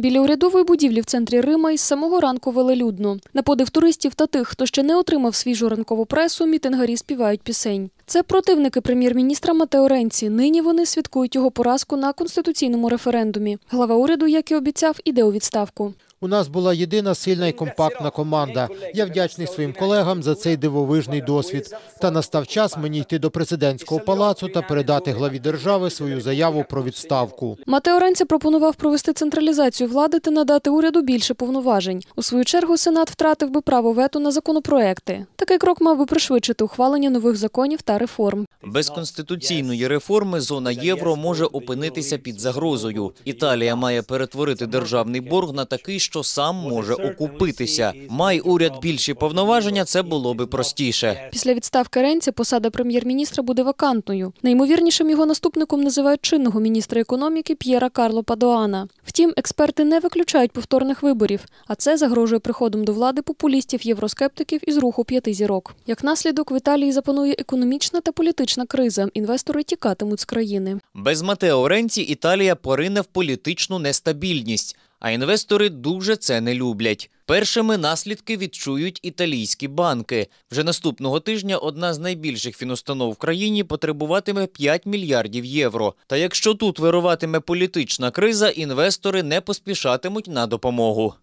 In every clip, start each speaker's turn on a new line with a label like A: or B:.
A: Біля урядової будівлі в центрі Рима із самого ранку велелюдно. На подив туристів та тих, хто ще не отримав свіжу ранкову пресу, мітингарі співають пісень. Це противники прем'єр-міністра Матео Ренці. Нині вони свідкують його поразку на конституційному референдумі. Глава уряду, як і обіцяв, іде у відставку.
B: У нас була єдина сильна і компактна команда. Я вдячний своїм колегам за цей дивовижний досвід. Та настав час мені йти до президентського палацу та передати главі держави свою заяву про відставку.
A: Матео Ренці пропонував провести централізацію влади та надати уряду більше повноважень. У свою чергу сенат втратив би право вето на законопроекти. Такий крок мав би пришвидшити ухвалення нових законів та реформ.
C: Без конституційної реформи зона євро може опинитися під загрозою. Італія має перетворити державний борг на такий, що сам може окупитися. Май уряд більші повноваження. Це було би простіше.
A: Після відставки Ренці посада прем'єр-міністра буде вакантною. Наймовірнішим його наступником називають чинного міністра економіки П'єра Карло Падоана. Втім, експерти не виключають повторних виборів, а це загрожує приходом до влади популістів євроскептиків із руху п'яти зірок. Як наслідок в Італії запанує економічний економічна та політична криза. Інвестори тікатимуть з країни.
C: Без Матео Ренці Італія порине в політичну нестабільність, а інвестори дуже це не люблять. Першими наслідки відчують італійські банки. Вже наступного тижня одна з найбільших фінустанов в країні потребуватиме 5 мільярдів євро. Та якщо тут вируватиме політична криза, інвестори не поспішатимуть на допомогу.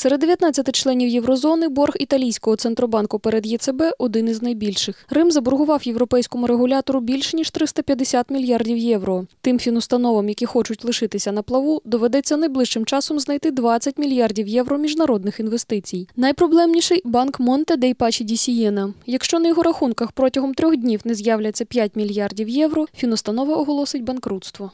A: Серед 19 членів Єврозони борг італійського центробанку перед ЄЦБ один із найбільших. Рим заборгував європейському регулятору більше ніж 350 мільярдів євро. Тим фінустановам, які хочуть лишитися на плаву, доведеться найближчим часом знайти 20 мільярдів євро міжнародних інвестицій. Найпроблемніший банк Монте дей Пачі Ді Сієна. Якщо на його рахунках протягом трьох днів не з'являться 5 мільярдів євро, фінустанова оголосить банкрутство.